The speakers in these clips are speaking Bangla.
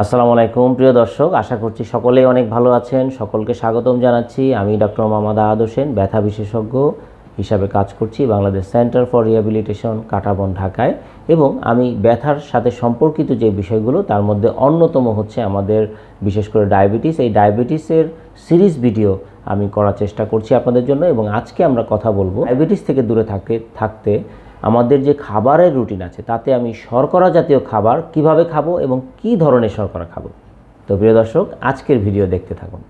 আসসালামু আলাইকুম প্রিয় দর্শক আশা করছি সকলেই অনেক ভালো আছেন সকলকে স্বাগতম জানাচ্ছি আমি ডক্টর মামাদা আহাদ হোসেন ব্যথা বিশেষজ্ঞ হিসাবে কাজ করছি Bangladesh centre for rehabilitation Katabon ঢাকায় এবং আমি ব্যথার সাথে সম্পর্কিত যে বিষয়গুলো তার মধ্যে অন্যতম হচ্ছে আমাদের বিশেষ করে ডায়াবেটিস এই ডায়াবেটিসের সিরিজ ভিডিও আমি করার চেষ্টা করছি আপনাদের জন্য এবং আজকে আমরা কথা বলবো ডায়াবেটিস থেকে দূরে থাকে থাকতে আমাদের যে খাবারের রুটিন আছে তাতে আমি শর্করা জাতীয় খাবার কিভাবে খাবো এবং কি ধরনের শর্করা খাবো তো প্রিয় দর্শক আজকের ভিডিও দেখতে থাকুন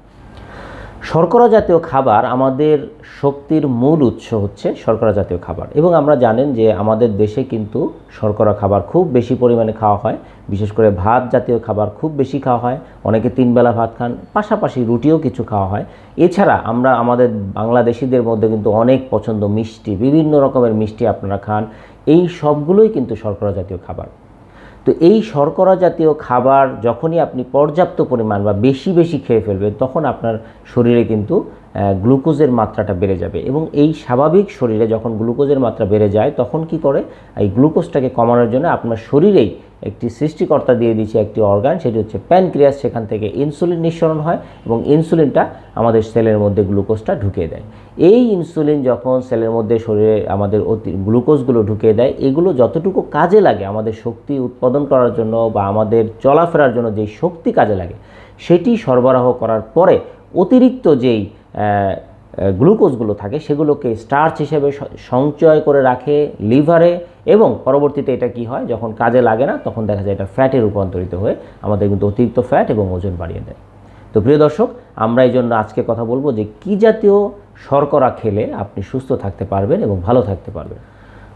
শর্করা জাতীয় খাবার আমাদের শক্তির মূল উৎস হচ্ছে শর্করা জাতীয় খাবার এবং আমরা জানেন যে আমাদের দেশে কিন্তু শর্করা খাবার খুব বেশি পরিমাণে খাওয়া হয় বিশেষ করে ভাত জাতীয় খাবার খুব বেশি খাওয়া হয় অনেকে তিনবেলা ভাত খান পাশাপাশি রুটিও কিছু খাওয়া হয় এছাড়া আমরা আমাদের বাংলাদেশিদের মধ্যে কিন্তু অনেক পছন্দ মিষ্টি বিভিন্ন রকমের মিষ্টি আপনারা খান এই সবগুলোই কিন্তু শর্করা জাতীয় খাবার তো এই শর্করা জাতীয় খাবার যখনই আপনি পর্যাপ্ত পরিমাণ বা বেশি বেশি খেয়ে ফেলবেন তখন আপনার শরীরে কিন্তু গ্লুকোজের মাত্রাটা বেড়ে যাবে এবং এই স্বাভাবিক শরীরে যখন গ্লুকোজের মাত্রা বেড়ে যায় তখন কি করে এই গ্লুকোজটাকে কমানোর জন্য আপনার শরীরেই একটি সৃষ্টিকর্তা দিয়ে দিয়েছে একটি অর্গান সেটি হচ্ছে প্যানক্রিয়াস সেখান থেকে ইনসুলিন নিঃসরণ হয় এবং ইনসুলিনটা আমাদের সেলের মধ্যে গ্লুকোজটা ঢুকিয়ে দেয় এই ইনসুলিন যখন সেলের মধ্যে শরীরে আমাদের অতি গ্লুকোজগুলো ঢুকিয়ে দেয় এগুলো যতটুকু কাজে লাগে আমাদের শক্তি উৎপাদন করার জন্য বা আমাদের চলাফেরার জন্য যেই শক্তি কাজে লাগে সেটি সরবরাহ করার পরে অতিরিক্ত যেই গ্লুকোজগুলো থাকে সেগুলোকে স্টার্চ হিসেবে সঞ্চয় করে রাখে লিভারে এবং পরবর্তীতে এটা কি হয় যখন কাজে লাগে না তখন দেখা যায় এটা ফ্যাটে রূপান্তরিত হয়ে আমাদের কিন্তু অতিরিক্ত ফ্যাট এবং ওজন বাড়িয়ে দেয় তো প্রিয় দর্শক আমরা এই জন্য আজকে কথা বলবো যে কী জাতীয় শর্করা খেলে আপনি সুস্থ থাকতে পারবেন এবং ভালো থাকতে পারবেন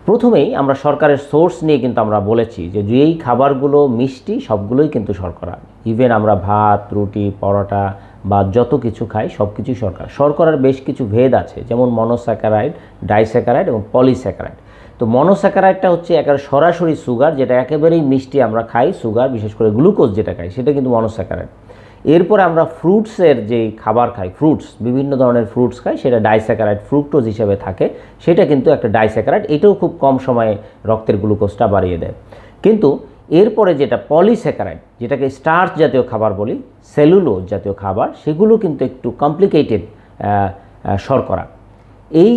প্রথমেই আমরা সরকারের সোর্স নিয়ে কিন্তু আমরা বলেছি যে যেই খাবারগুলো মিষ্টি সবগুলোই কিন্তু শর্করা ইভেন আমরা ভাত রুটি পরোটা বা যত কিছু খাই সব কিছুই শর্করা শর্করার বেশ কিছু ভেদ আছে যেমন মনোস্যাকারাইড ডাইস্যাকারাইড এবং পলিস্যাকারাইড তো মনোস্যাকারাইডটা হচ্ছে একেবারে সরাসরি সুগার যেটা একেবারেই মিষ্টি আমরা খাই সুগার বিশেষ করে গ্লুকোজ যেটা খাই সেটা কিন্তু মনোস্যাকারাইড এরপর আমরা ফ্রুটসের যে খাবার খাই ফ্রুটস বিভিন্ন ধরনের ফ্রুটস খাই সেটা ডাইস্যাকারাইড ফ্রুক্টোজ হিসেবে থাকে সেটা কিন্তু একটা ডাইস্যাকারাইড এটাও খুব কম সময়ে রক্তের গ্লুকোজটা বাড়িয়ে দেয় কিন্তু এরপরে যেটা পলিস্যাকারাইড যেটাকে স্টার্চ জাতীয় খাবার বলি সেলুলোজ জাতীয় খাবার সেগুলো কিন্তু একটু কমপ্লিকেটেড শর্করা এই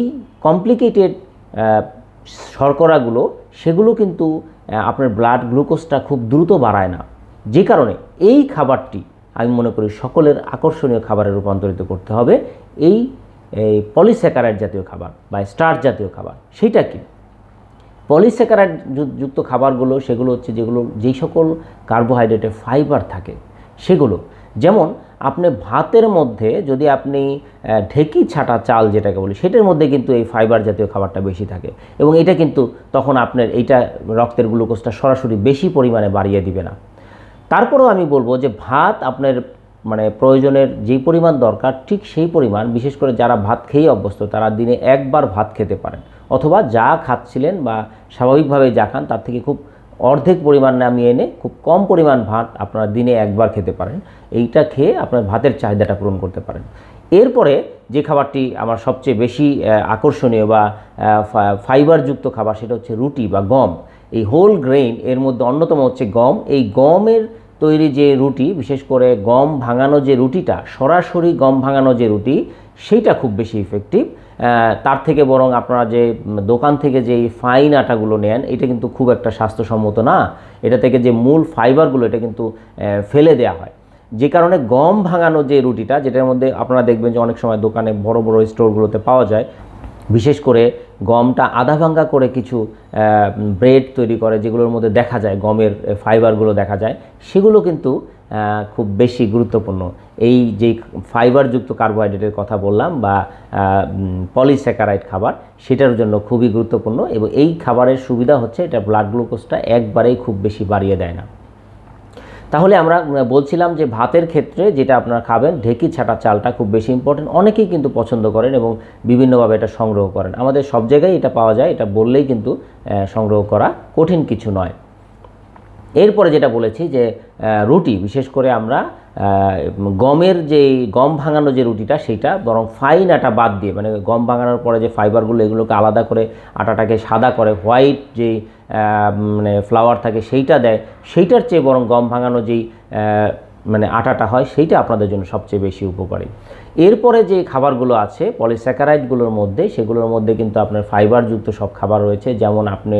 কমপ্লিকেটেড শর্করাগুলো সেগুলো কিন্তু আপনার ব্লাড গ্লুকোজটা খুব দ্রুত বাড়ায় না যে কারণে এই খাবারটি আমি মনে করি সকলের আকর্ষণীয় খাবারে রূপান্তরিত করতে হবে এই পলিস্যাকারাইড জাতীয় খাবার বা স্টার্চ জাতীয় খাবার সেটা কি পলিস্যাকারাইড যুক্ত খাবারগুলো সেগুলো হচ্ছে যেগুলো যেই সকল কার্বোহাইড্রেটে ফাইবার থাকে সেগুলো যেমন আপনি ভাতের মধ্যে যদি আপনি ঢেকি ছাটা চাল যেটাকে বলি সেটার মধ্যে কিন্তু এই ফাইবার জাতীয় খাবারটা বেশি থাকে এবং এটা কিন্তু তখন আপনার এইটা রক্তের গ্লুকোজটা সরাসরি বেশি পরিমাণে বাড়িয়ে দিবে না তারপরেও আমি বলবো যে ভাত আপনার মানে প্রয়োজনের যে পরিমাণ দরকার ঠিক সেই পরিমাণ বিশেষ করে যারা ভাত খেয়ে অভ্যস্ত তারা দিনে একবার ভাত খেতে পারেন অথবা যা খাচ্ছিলেন বা স্বাভাবিকভাবে যা খান তার থেকে খুব অর্ধেক পরিমাণ নামিয়ে এনে খুব কম পরিমাণ ভাত আপনারা দিনে একবার খেতে পারেন এইটা খেয়ে আপনার ভাতের চাহিদাটা পূরণ করতে পারেন এরপরে যে খাবারটি আমার সবচেয়ে বেশি আকর্ষণীয় বা ফাইবারযুক্ত খাবার সেটা হচ্ছে রুটি বা গম এই হোল গ্রেইন এর মধ্যে অন্যতম হচ্ছে গম এই গমের তৈরি যে রুটি বিশেষ করে গম ভাঙানো যে রুটিটা সরাসরি গম ভাঙানো যে রুটি সেইটা খুব বেশি ইফেক্টিভ তার থেকে বরং আপনারা যে দোকান থেকে যে ফাইন আটাগুলো নেন এটা কিন্তু খুব একটা স্বাস্থ্যসম্মত না এটা থেকে যে মূল ফাইবারগুলো এটা কিন্তু ফেলে দেয়া হয় যে কারণে গম ভাঙানো যে রুটিটা যেটার মধ্যে আপনারা দেখবেন যে অনেক সময় দোকানে বড় বড় স্টোরগুলোতে পাওয়া যায় বিশেষ করে গমটা আধা ভাঙ্গা করে কিছু ব্রেড তৈরি করে যেগুলোর মধ্যে দেখা যায় গমের ফাইবারগুলো দেখা যায় সেগুলো কিন্তু খুব বেশি গুরুত্বপূর্ণ এই যে ফাইবারযুক্ত কার্বোহাইড্রেটের কথা বললাম বা পলিস্যাকারাইড খাবার সেটার জন্য খুবই গুরুত্বপূর্ণ এবং এই খাবারের সুবিধা হচ্ছে এটা ব্লাড গ্লুকোজটা একবারেই খুব বেশি বাড়িয়ে দেয় না তাহলে আমরা বলছিলাম যে ভাতের ক্ষেত্রে যেটা আপনারা খাবেন ঢেকি ছাটা চালটা খুব বেশি ইম্পর্টেন্ট অনেকেই কিন্তু পছন্দ করেন এবং বিভিন্নভাবে এটা সংগ্রহ করেন আমাদের সব জায়গায় এটা পাওয়া যায় এটা বললেই কিন্তু সংগ্রহ করা কঠিন কিছু নয় এরপরে যেটা বলেছি যে রুটি বিশেষ করে আমরা গমের যে গম ভাঙানো যে রুটিটা সেইটা বরং ফাইন আটা বাদ দিয়ে মানে গম ভাঙানোর পরে যে ফাইবারগুলো এগুলোকে আলাদা করে আটাটাকে সাদা করে হোয়াইট যে মানে ফ্লাওয়ার থাকে সেইটা দেয় সেইটার চেয়ে বরং গম ভাঙানো যেই মানে আটাটা হয় সেইটা আপনাদের জন্য সবচেয়ে বেশি উপকারী এরপরে যে খাবারগুলো আছে পলিস্যাকারাইডগুলোর মধ্যে সেগুলোর মধ্যে কিন্তু আপনার ফাইবারযুক্ত সব খাবার রয়েছে যেমন আপনি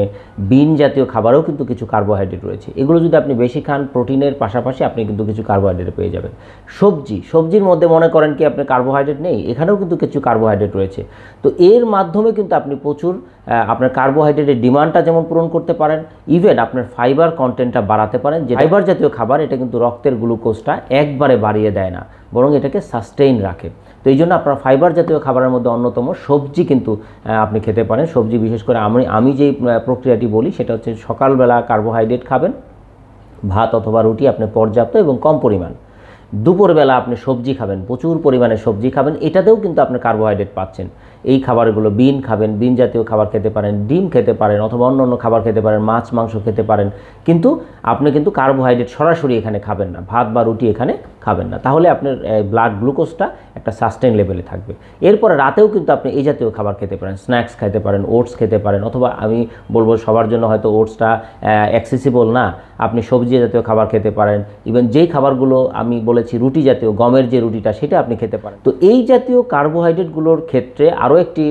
বিন জাতীয় খাবারেও কিন্তু কিছু কার্বোহাইড্রেট রয়েছে এগুলো যদি আপনি বেশি খান প্রোটিনের পাশাপাশি আপনি কিন্তু কিছু কার্বোহাইড্রেট পেয়ে যাবেন সবজি সবজির মধ্যে মনে করেন কি আপনি কার্বোহাইড্রেট নেই এখানেও কিন্তু কিছু কার্বোহাইড্রেট রয়েছে তো এর মাধ্যমে কিন্তু আপনি প্রচুর আপনার কার্বোহাইড্রেটের ডিমান্ডটা যেমন পূরণ করতে পারেন ইভেন আপনার ফাইবার কন্টেন্টটা বাড়াতে পারেন যে ফাইবার জাতীয় খাবার এটা কিন্তু রক্তের গ্লুকোজ গ্লুকোজটা একবারে বাড়িয়ে দেয় না বরং এটাকে সাস্টেইন রাখে তো এই জন্য আপনার ফাইবার জাতীয় খাবারের মধ্যে অন্যতম সবজি কিন্তু আপনি খেতে পারেন সবজি বিশেষ করে আমি আমি যেই প্রক্রিয়াটি বলি সেটা হচ্ছে সকালবেলা কার্বোহাইড্রেট খাবেন ভাত অথবা রুটি আপনি পর্যাপ্ত এবং কম পরিমাণ দুপুরবেলা আপনি সবজি খাবেন প্রচুর পরিমাণে সবজি খাবেন এটাতেও কিন্তু আপনি কার্বোহাইড্রেট পাচ্ছেন এই খাবারগুলো বিন খাবেন বিন জাতীয় খাবার খেতে পারেন ডিম খেতে পারেন অথবা অন্য অন্য খাবার খেতে পারেন মাছ মাংস খেতে পারেন কিন্তু আপনি কিন্তু কার্বোহাইড্রেট সরাসরি এখানে খাবেন না ভাত বা রুটি এখানে খাবেন না তাহলে আপনার ব্লাড গ্লুকোজটা একটা সাস্টেন লেভেলে থাকবে এরপরে রাতেও কিন্তু আপনি এই জাতীয় খাবার খেতে পারেন স্ন্যাক্স খেতে পারেন ওটস খেতে পারেন অথবা আমি বলবো সবার জন্য হয়তো ওটসটা অ্যাক্সেসিবল না আপনি সবজি জাতীয় খাবার খেতে পারেন ইভেন যেই খাবারগুলো আমি বলেছি রুটি জাতীয় গমের যে রুটিটা সেটা আপনি খেতে পারেন তো এই জাতীয় কার্বোহাইড্রেটগুলোর ক্ষেত্রে আরও একটি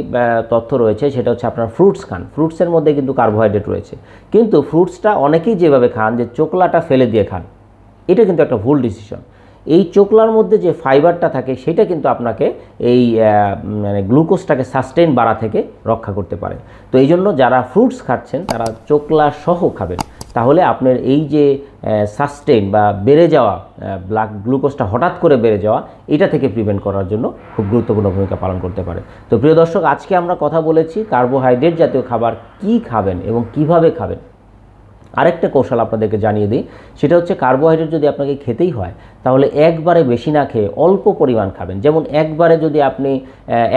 তথ্য রয়েছে সেটা হচ্ছে আপনার ফ্রুটস খান ফ্রুটসের মধ্যে কিন্তু কার্বোহাইড্রেট রয়েছে কিন্তু ফ্রুটসটা অনেকেই যেভাবে খান যে চোকলাটা ফেলে দিয়ে খান এটা কিন্তু একটা ভুল ডিসিশন এই চোকলার মধ্যে যে ফাইবারটা থাকে সেটা কিন্তু আপনাকে এই মানে গ্লুকোজটাকে সাস্টেন বাড়া থেকে রক্ষা করতে পারে তো এই জন্য যারা ফ্রুটস খাচ্ছেন তারা চোকলা সহ খাবেন তাহলে আপনার এই যে সাস্টেন বা বেড়ে যাওয়া ব্লাড গ্লুকোজটা হঠাৎ করে বেড়ে যাওয়া এটা থেকে প্রিভেন্ট করার জন্য খুব গুরুত্বপূর্ণ ভূমিকা পালন করতে পারে তো প্রিয় দর্শক আজকে আমরা কথা বলেছি কার্বোহাইড্রেট জাতীয় খাবার কি খাবেন এবং কিভাবে খাবেন আরেকটা কৌশল আপনাদেরকে জানিয়ে দিই সেটা হচ্ছে কার্বোহাইড্রেট যদি আপনাকে খেতেই হয় তাহলে একবারে বেশি না খেয়ে অল্প পরিমাণ খাবেন যেমন একবারে যদি আপনি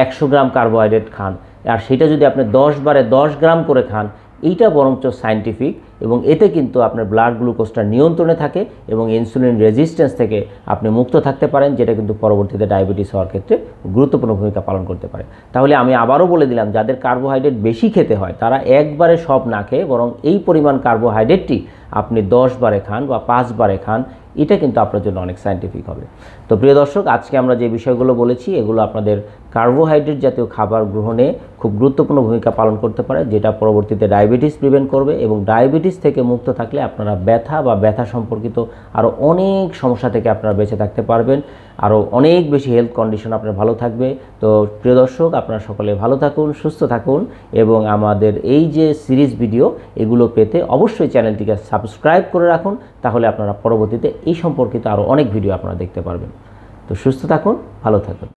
একশো গ্রাম কার্বোহাইড্রেট খান আর সেটা যদি আপনি দশ বারে দশ গ্রাম করে খান এইটা বরঞ্চ সাইন্টিফিক এবং এতে কিন্তু আপনার ব্লাড গ্লুকোজটা নিয়ন্ত্রণে থাকে এবং ইনসুলিন রেজিস্ট্যান্স থেকে আপনি মুক্ত থাকতে পারেন যেটা কিন্তু পরবর্তীতে ডায়াবেটিস হওয়ার ক্ষেত্রে গুরুত্বপূর্ণ ভূমিকা পালন করতে পারে তাহলে আমি আবারও বলে দিলাম যাদের কার্বোহাইড্রেট বেশি খেতে হয় তারা একবারে সব না খেয়ে বরং এই পরিমাণ কার্বোহাইড্রেটটি আপনি দশ বারে খান বা পাঁচ বারে খান এটা কিন্তু আপনার জন্য অনেক সায়েন্টিফিক হবে তো প্রিয় দর্শক আজকে আমরা যে বিষয়গুলো বলেছি এগুলো আপনাদের কার্বোহাইড্রেট জাতীয় খাবার গ্রহণে খুব গুরুত্বপূর্ণ ভূমিকা পালন করতে পারে যেটা পরবর্তীতে ডায়াবেটিস প্রিভেন্ট করবে এবং ডায়াবেটিস থেকে মুক্ত থাকলে আপনারা ব্যথা বা ব্যথা সম্পর্কিত আরও অনেক সমস্যা থেকে আপনারা বেঁচে থাকতে পারবেন আরও অনেক বেশি হেলথ কন্ডিশন আপনার ভালো থাকবে তো প্রিয় দর্শক আপনারা সকলে ভালো থাকুন সুস্থ থাকুন এবং আমাদের এই যে সিরিজ ভিডিও এগুলো পেতে অবশ্যই চ্যানেলটিকে সাবস্ক্রাইব করে রাখুন তাহলে আপনারা পরবর্তীতে এই সম্পর্কিত আরও অনেক ভিডিও আপনারা দেখতে পারবেন তো সুস্থ থাকুন ভালো থাকুন